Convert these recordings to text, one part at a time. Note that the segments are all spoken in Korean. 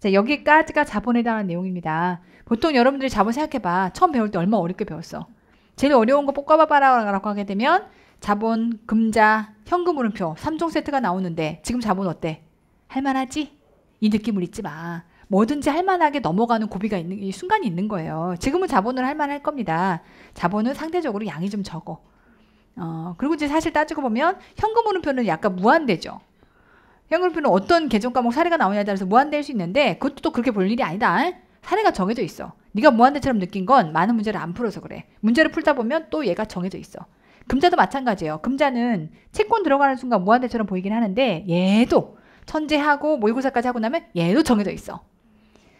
자, 여기까지가 자본에 대한 내용입니다. 보통 여러분들이 자본 생각해봐. 처음 배울 때 얼마 나 어렵게 배웠어. 제일 어려운 거 뽑아봐라라고 하게 되면 자본, 금자, 현금 흐름표 3종 세트가 나오는데 지금 자본 어때? 할만하지? 이 느낌을 잊지 마. 뭐든지 할만하게 넘어가는 고비가 있는 이 순간이 있는 거예요. 지금은 자본을 할만할 겁니다. 자본은 상대적으로 양이 좀 적어. 어, 그리고 이제 사실 따지고 보면 현금 흐름표는 약간 무한대죠. 양그룹표는 어떤 개정 과목 사례가 나오냐에 따라서 무한대일 수 있는데 그것도 또 그렇게 볼 일이 아니다. 사례가 정해져 있어. 네가 무한대처럼 느낀 건 많은 문제를 안 풀어서 그래. 문제를 풀다 보면 또 얘가 정해져 있어. 금자도 마찬가지예요. 금자는 채권 들어가는 순간 무한대처럼 보이긴 하는데 얘도 천재하고 모의고사까지 하고 나면 얘도 정해져 있어.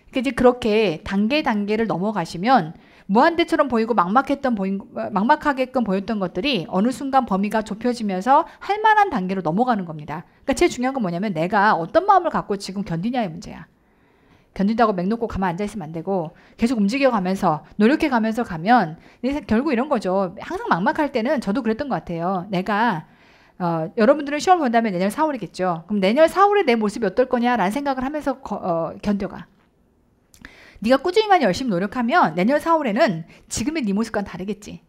그러니까 이제 그렇게 단계 단계를 넘어가시면 무한대처럼 보이고 막막했던 보인, 막막하게끔 보였던 것들이 어느 순간 범위가 좁혀지면서 할 만한 단계로 넘어가는 겁니다. 그러니까 제일 중요한 건 뭐냐면 내가 어떤 마음을 갖고 지금 견디냐의 문제야. 견딘다고 맥 놓고 가만 앉아 있으면 안 되고 계속 움직여 가면서 노력해 가면서 가면 결국 이런 거죠. 항상 막막할 때는 저도 그랬던 것 같아요. 내가 어, 여러분들은 시험 본다면 내년 4월이겠죠. 그럼 내년 4월에 내 모습이 어떨 거냐라는 생각을 하면서 거, 어, 견뎌가. 네가 꾸준히만 열심히 노력하면 내년 4월에는 지금의 네 모습과는 다르겠지.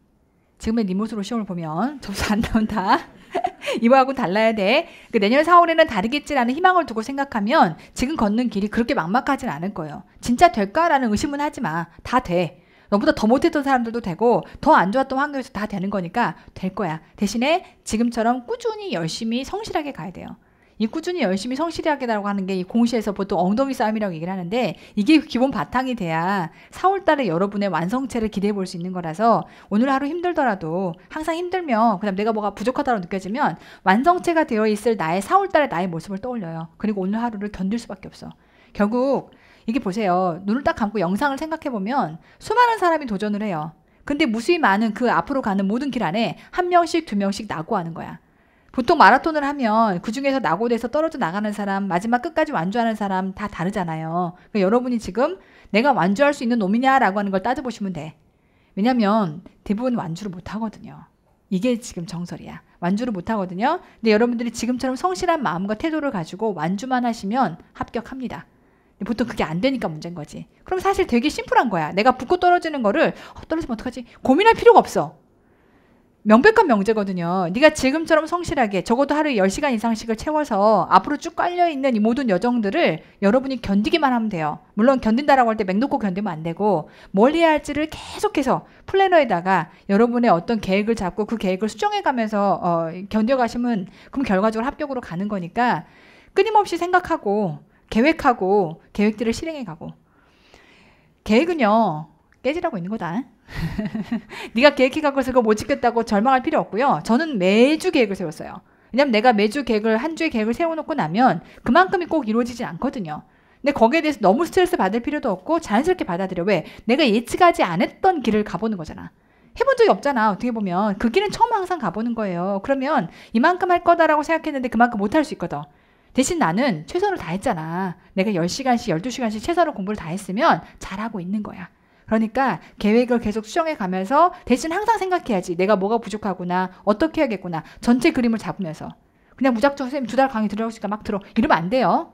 지금의 네 모습으로 시험을 보면 점수 안 나온다. 이거하고 달라야 돼. 그 내년 4월에는 다르겠지라는 희망을 두고 생각하면 지금 걷는 길이 그렇게 막막하진 않을 거예요. 진짜 될까라는 의심은 하지 마. 다 돼. 너보다 더 못했던 사람들도 되고 더 안 좋았던 환경에서 다 되는 거니까 될 거야. 대신에 지금처럼 꾸준히 열심히 성실하게 가야 돼요. 이 꾸준히 열심히 성실히 하겠다고 하는 게 이 공시에서 보통 엉덩이 싸움이라고 얘기를 하는데 이게 기본 바탕이 돼야 4월달에 여러분의 완성체를 기대해 볼 수 있는 거라서 오늘 하루 힘들더라도 항상 힘들면 그다음 내가 뭐가 부족하다고 느껴지면 완성체가 되어 있을 나의 4월달의 나의 모습을 떠올려요. 그리고 오늘 하루를 견딜 수밖에 없어. 결국 이게 보세요. 눈을 딱 감고 영상을 생각해 보면 수많은 사람이 도전을 해요. 근데 무수히 많은 그 앞으로 가는 모든 길 안에 한 명씩 두 명씩 낙오하는 거야. 보통 마라톤을 하면 그 중에서 낙오돼서 떨어져 나가는 사람, 마지막 끝까지 완주하는 사람 다 다르잖아요. 그러니까 여러분이 지금 내가 완주할 수 있는 놈이냐라고 하는 걸 따져보시면 돼. 왜냐면 대부분 완주를 못 하거든요. 이게 지금 정설이야. 완주를 못 하거든요. 근데 여러분들이 지금처럼 성실한 마음과 태도를 가지고 완주만 하시면 합격합니다. 보통 그게 안 되니까 문제인 거지. 그럼 사실 되게 심플한 거야. 내가 붙고 떨어지는 거를 어, 떨어지면 어떡하지? 고민할 필요가 없어. 명백한 명제거든요. 네가 지금처럼 성실하게 적어도 하루에 10시간 이상씩을 채워서 앞으로 쭉 깔려있는 이 모든 여정들을 여러분이 견디기만 하면 돼요. 물론 견딘다라고 할 때맥 놓고 견디면 안 되고 뭘 해야 할지를 계속해서 플래너에다가 여러분의 어떤 계획을 잡고 그 계획을 수정해가면서 어, 견뎌가시면 그럼 결과적으로 합격으로 가는 거니까 끊임없이 생각하고 계획하고 계획들을 실행해가고 계획은요. 깨지라고 있는 거다. 네가 계획해 갖고 있을 거못 지켰다고 절망할 필요 없고요. 저는 매주 계획을 세웠어요. 왜냐면 내가 매주 계획을 한 주의 계획을 세워놓고 나면 그만큼이 꼭 이루어지진 않거든요. 근데 거기에 대해서 너무 스트레스 받을 필요도 없고 자연스럽게 받아들여. 왜? 내가 예측하지 않았던 길을 가보는 거잖아. 해본 적이 없잖아. 어떻게 보면 그 길은 처음 항상 가보는 거예요. 그러면 이만큼 할 거다라고 생각했는데 그만큼 못 할 수 있거든. 대신 나는 최선을 다했잖아. 내가 열시간씩 열두 시간씩 최선을 공부를 다 했으면 잘하고 있는 거야. 그러니까 계획을 계속 수정해 가면서 대신 항상 생각해야지 내가 뭐가 부족하구나 어떻게 해야겠구나 전체 그림을 잡으면서 그냥 무작정 선생님 두 달 강의 들어오시니까 막 들어 이러면 안 돼요.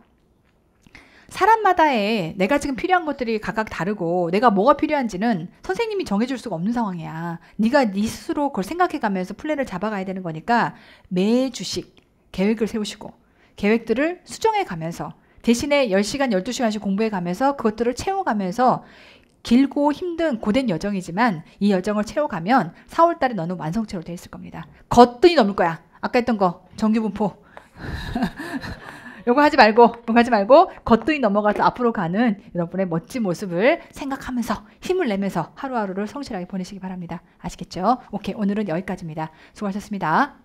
사람마다의 내가 지금 필요한 것들이 각각 다르고 내가 뭐가 필요한지는 선생님이 정해줄 수가 없는 상황이야. 네가 네 스스로 그걸 생각해가면서 플랜을 잡아가야 되는 거니까 매 주씩 계획을 세우시고 계획들을 수정해가면서 대신에 1 0시간1 2 시간씩 공부해가면서 그것들을 채워가면서 길고 힘든 고된 여정이지만 이 여정을 채워가면 4월 달에 너는 완성체로 돼 있을 겁니다. 거뜬히 넘을 거야. 아까 했던 거 정규분포. 요거 하지 말고, 요거 하지 말고, 거뜬히 넘어가서 앞으로 가는 여러분의 멋진 모습을 생각하면서 힘을 내면서 하루하루를 성실하게 보내시기 바랍니다. 아시겠죠? 오케이. 오늘은 여기까지입니다. 수고하셨습니다.